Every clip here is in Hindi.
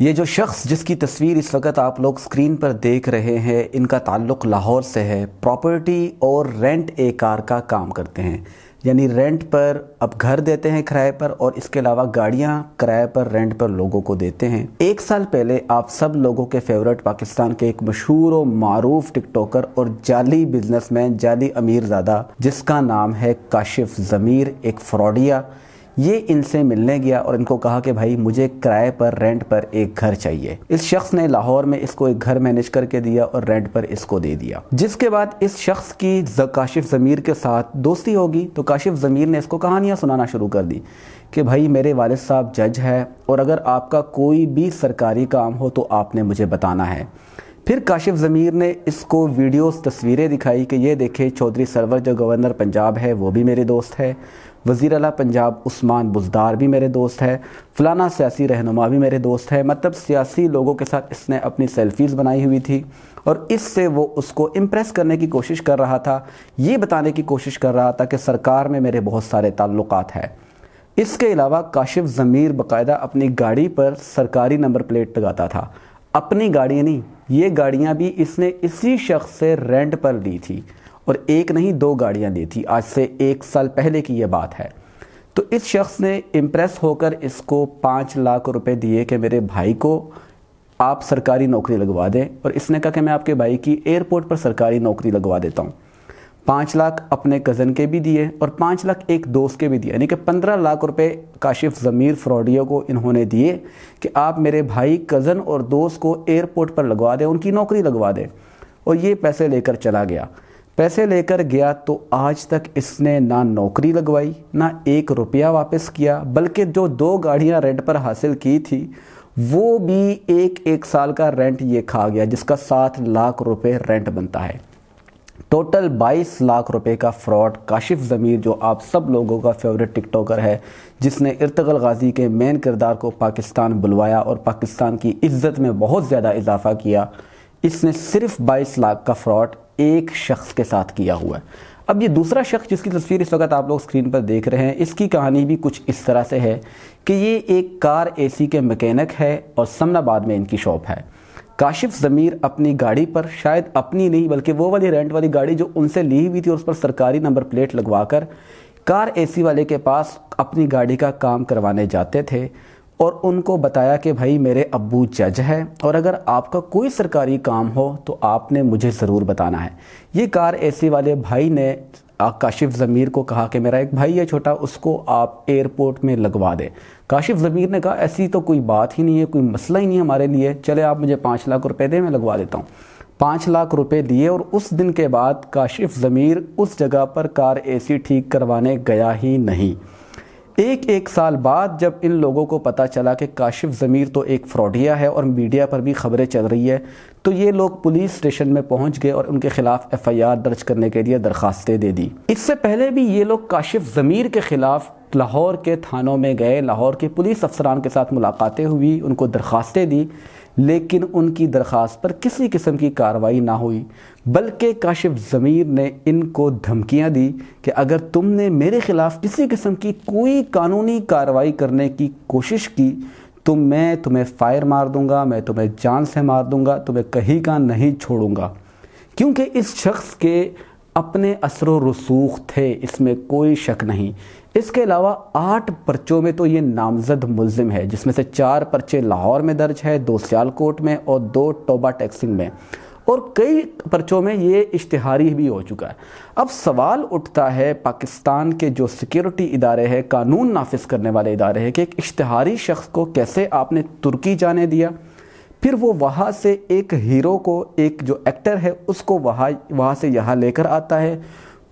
ये जो शख्स जिसकी तस्वीर इस वक्त आप लोग स्क्रीन पर देख रहे हैं इनका ताल्लुक लाहौर से है प्रॉपर्टी और रेंट ए कार का काम करते हैं यानी रेंट पर अब घर देते हैं किराए पर और इसके अलावा गाड़ियां किराए पर रेंट पर लोगों को देते हैं एक साल पहले आप सब लोगों के फेवरेट पाकिस्तान के एक मशहूर और मरूफ टिकटॉकर और जाली बिजनेसमैन जाली अमीर जिसका नाम है काशिफ ज़मीर एक फ्रॉडिया ये इनसे मिलने गया और इनको कहा कि भाई मुझे किराए पर रेंट पर एक घर चाहिए इस शख्स ने लाहौर में इसको एक घर मैनेज करके दिया और रेंट पर इसको दे दिया जिसके बाद इस शख्स की काशिफ ज़मीर के साथ दोस्ती होगी तो काशिफ ज़मीर ने इसको कहानियाँ सुनाना शुरू कर दी कि भाई मेरे वाल साहब जज है और अगर आपका कोई भी सरकारी काम हो तो आपने मुझे बताना है फिर काशिफ ज़मीर ने इसको वीडियोस तस्वीरें दिखाई कि ये देखे चौधरी सरवर जो गवर्नर पंजाब है वो भी मेरे दोस्त है वज़ी अला पंजाब उस्मान बुजदार भी मेरे दोस्त है फ़लाना सियासी रहनुमा भी मेरे दोस्त है मतलब सियासी लोगों के साथ इसने अपनी सेल्फ़ीज़ बनाई हुई थी और इससे वो उसको इम्प्रेस करने की कोशिश कर रहा था ये बताने की कोशिश कर रहा था कि सरकार में मेरे बहुत सारे ताल्लुक़ हैं इसके अलावा काशिफ ज़मीर बाकायदा अपनी गाड़ी पर सरकारी नंबर प्लेट लगाता था अपनी गाड़ी नहीं ये गाड़ियाँ भी इसने इसी शख्स से रेंट पर ली थी और एक नहीं दो गाड़ियां दी थी आज से एक साल पहले की यह बात है तो इस शख्स ने इम्प्रेस होकर इसको पाँच लाख रुपए दिए कि मेरे भाई को आप सरकारी नौकरी लगवा दें और इसने कहा कि मैं आपके भाई की एयरपोर्ट पर सरकारी नौकरी लगवा देता हूँ पाँच लाख अपने कज़न के भी दिए और पाँच लाख एक दोस्त के भी दिए यानी कि पंद्रह लाख रुपए काशिफ ज़मीर फ्रॉडियो को इन्होंने दिए कि आप मेरे भाई कज़न और दोस्त को एयरपोर्ट पर लगवा दें उनकी नौकरी लगवा दें और ये पैसे लेकर चला गया पैसे लेकर गया तो आज तक इसने ना नौकरी लगवाई ना एक रुपया वापस किया बल्कि जो दो गाड़ियां रेंट पर हासिल की थी वो भी एक एक साल का रेंट ये खा गया जिसका सात लाख रुपए रेंट बनता है टोटल 22 लाख रुपए का फ्रॉड काशिफ ज़मीर जो आप सब लोगों का फेवरेट टिकटॉकर है जिसने इरतगल गाजी के मेन किरदार को पाकिस्तान बुलवाया और पाकिस्तान की इज्जत में बहुत ज़्यादा इजाफा किया इसने सिर्फ 22 लाख का फ्रॉड एक शख्स के साथ किया हुआ है अब ये दूसरा शख्स जिसकी तस्वीर इस वक्त आप लोग स्क्रीन पर देख रहे हैं इसकी कहानी भी कुछ इस तरह से है कि ये एक कार एसी के मैकेनिक है और समनाबाद में इनकी शॉप है काशिफ ज़मीर अपनी गाड़ी पर शायद अपनी नहीं बल्कि वो वाली रेंट वाली गाड़ी जो उनसे ली हुई थी और उस पर सरकारी नंबर प्लेट लगवा कर कार एसी वाले के पास अपनी गाड़ी का काम करवाने जाते थे और उनको बताया कि भाई मेरे अबू जज है और अगर आपका कोई सरकारी काम हो तो आपने मुझे ज़रूर बताना है ये कार एसी वाले भाई ने काशिफ ज़मीर को कहा कि मेरा एक भाई है छोटा उसको आप एयरपोर्ट में लगवा दें काशिफ ज़मीर ने कहा ऐसी तो कोई बात ही नहीं है कोई मसला ही नहीं है हमारे लिए चले आप मुझे पाँच लाख रुपए दें मैं लगवा देता हूँ पाँच लाख रुपए दिए और उस दिन के बाद काशिफ ज़मीर उस जगह पर कार एसी ठीक करवाने गया ही नहीं एक एक साल बाद जब इन लोगों को पता चला कि काशिफ ज़मीर तो एक फ्रॉडिया है और मीडिया पर भी खबरें चल रही है तो ये लोग पुलिस स्टेशन में पहुंच गए और उनके खिलाफ एफआईआर दर्ज करने के लिए दरख्वास्तें दे दी इससे पहले भी ये लोग काशिफ ज़मीर के खिलाफ लाहौर के थानों में गए लाहौर के पुलिस अफसरान के साथ मुलाकातें हुई उनको दरख्वास्तें दी लेकिन उनकी दरख्वास्त पर किसी किस्म की कार्रवाई ना हुई बल्कि काशिफ ज़मीर ने इनको धमकियां दी कि अगर तुमने मेरे ख़िलाफ़ किसी किस्म की कोई कानूनी कार्रवाई करने की कोशिश की तो मैं तुम्हें फ़ायर मार दूंगा मैं तुम्हें जान से मार दूंगा तुम्हें कहीं का नहीं छोड़ूंगा क्योंकि इस शख्स के अपने असर रसूख थे इसमें कोई शक नहीं इसके अलावा आठ पर्चों में तो ये नामजद मुलम है जिसमें से चार पर्चे लाहौर में दर्ज है दो सियालकोट में और दो टोबा टैक्सिंग में और कई पर्चों में ये इश्तहारी भी हो चुका है अब सवाल उठता है पाकिस्तान के जो सिक्योरिटी इदारे हैं कानून नाफिज करने वाले इदारे हैं कि एक इश्तहारी शख्स को कैसे आपने तुर्की जाने दिया फिर वो वहाँ से एक हीरो को एक जो एक्टर है उसको वहाँ वहाँ से यहाँ लेकर आता है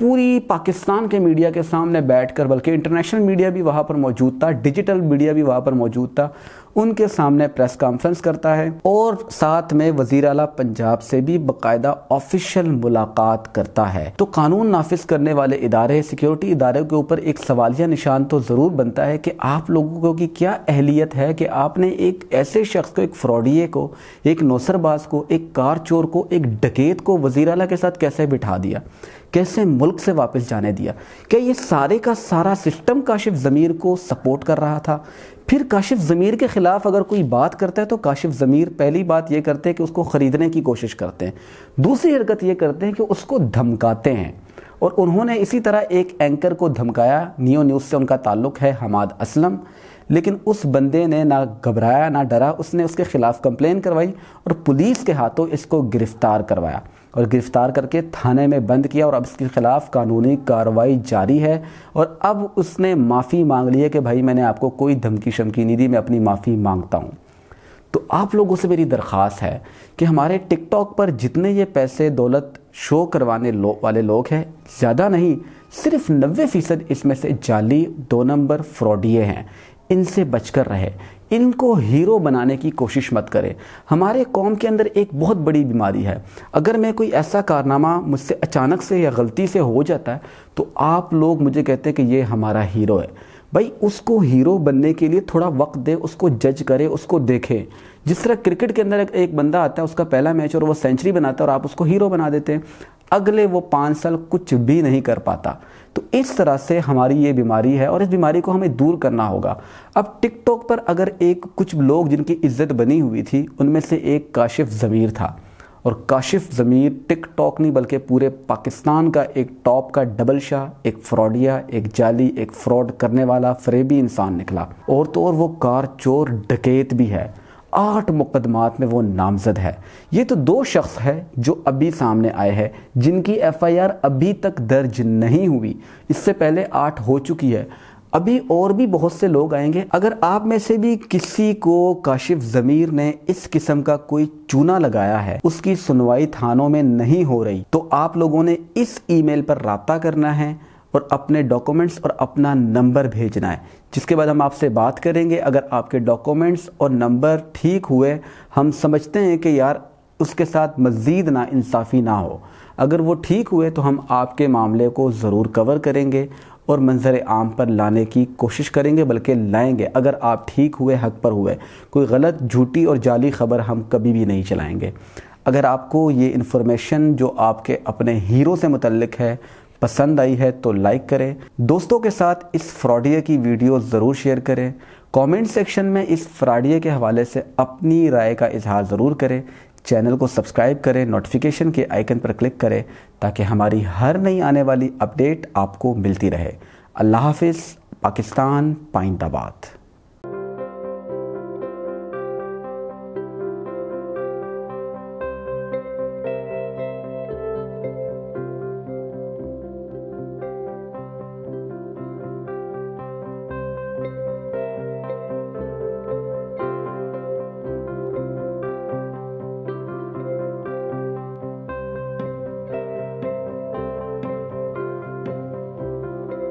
पूरी पाकिस्तान के मीडिया के सामने बैठकर बल्कि इंटरनेशनल मीडिया भी वहाँ पर मौजूद था डिजिटल मीडिया भी वहाँ पर मौजूद था उनके सामने प्रेस कॉन्फ्रेंस करता है और साथ में वजीर अला पंजाब से भी बाकायदा ऑफिशियल मुलाकात करता है तो कानून नाफिज करने वाले इदारे सिक्योरिटी इदारे के ऊपर एक सवालिया निशान तो ज़रूर बनता है कि आप लोगों की क्या अहलियत है कि आपने एक ऐसे शख्स को एक फ्रॉडिये को एक नौसरबाज को एक कार चोर को एक डकेत को वजीर अला के साथ कैसे बिठा दिया कैसे मुल्क से वापस जाने दिया क्या ये सारे का सारा सिस्टम काशिफ ज़मीर को सपोर्ट कर रहा था फिर काशिफ ज़मीर के ख़िलाफ़ अगर कोई बात करता है तो काशिफ ज़मीर पहली बात ये करते हैं कि उसको ख़रीदने की कोशिश करते हैं दूसरी हरकत ये करते हैं कि उसको धमकाते हैं और उन्होंने इसी तरह एक एंकर को धमकाया नियो न्यूज़ से उनका ताल्लुक़ है हमाद असलम लेकिन उस बंदे ने ना घबराया ना डरा उसने उसके ख़िलाफ़ कंप्लेन करवाई और पुलिस के हाथों इसको गिरफ़्तार करवाया और गिरफ्तार करके थाने में बंद किया और अब इसके ख़िलाफ़ कानूनी कार्रवाई जारी है और अब उसने माफ़ी मांग ली है कि भाई मैंने आपको कोई धमकी शमकी नहीं दी मैं अपनी माफ़ी मांगता हूँ तो आप लोगों से मेरी दरख्वास्त है कि हमारे टिकटॉक पर जितने ये पैसे दौलत शो करवाने लो, वाले लोग हैं ज़्यादा नहीं सिर्फ नबे फ़ीसद इसमें से जाली दो नंबर फ्रॉडिये हैं इनसे बचकर रहे इनको हीरो बनाने की कोशिश मत करें हमारे कौम के अंदर एक बहुत बड़ी बीमारी है अगर मैं कोई ऐसा कारनामा मुझसे अचानक से या गलती से हो जाता है तो आप लोग मुझे कहते हैं कि ये हमारा हीरो है भाई उसको हीरो बनने के लिए थोड़ा वक्त दे उसको जज करे उसको देखें जिस तरह क्रिकेट के अंदर एक बंदा आता है उसका पहला मैच और वो सेंचुरी बनाता है और आप उसको हीरो बना देते हैं अगले वो पाँच साल कुछ भी नहीं कर पाता तो इस तरह से हमारी ये बीमारी है और इस बीमारी को हमें दूर करना होगा अब टिकटॉक पर अगर एक कुछ लोग जिनकी इज्जत बनी हुई थी उनमें से एक काशिफ ज़मीर था और काशिफ ज़मीर टिकटॉक नहीं बल्कि पूरे पाकिस्तान का एक टॉप का डबल शाह एक फ्रॉडिया एक जाली एक फ्रॉड करने वाला फरेबी इंसान निकला और तो और वो कार चोर डकैत भी है आठ मुकदमात में वो नामजद है ये तो दो शख्स है जो अभी सामने आए हैं जिनकी एफआईआर अभी तक दर्ज नहीं हुई इससे पहले आठ हो चुकी है अभी और भी बहुत से लोग आएंगे अगर आप में से भी किसी को काशिफ जमीर ने इस किस्म का कोई चूना लगाया है उसकी सुनवाई थानों में नहीं हो रही तो आप लोगों ने इस ईमेल पर रबता करना है और अपने डॉक्यूमेंट्स और अपना नंबर भेजना है जिसके बाद हम आपसे बात करेंगे अगर आपके डॉक्यूमेंट्स और नंबर ठीक हुए हम समझते हैं कि यार उसके साथ मज़ीद ना इंसाफ़ी ना हो अगर वो ठीक हुए तो हम आपके मामले को ज़रूर कवर करेंगे और मंजर आम पर लाने की कोशिश करेंगे बल्कि लाएंगे अगर आप ठीक हुए हक पर हुए कोई गलत झूठी और जाली खबर हम कभी भी नहीं चलाएंगे अगर आपको ये इन्फॉर्मेशन जो आपके अपने हीरो से मुतलक है पसंद आई है तो लाइक करें दोस्तों के साथ इस फ्रॉडिया की वीडियो ज़रूर शेयर करें कमेंट सेक्शन में इस फ्रॉडिये के हवाले से अपनी राय का इजहार ज़रूर करें चैनल को सब्सक्राइब करें नोटिफिकेशन के आइकन पर क्लिक करें ताकि हमारी हर नई आने वाली अपडेट आपको मिलती रहे अल्लाह हाफिज़ पाकिस्तान पाइंदाबाद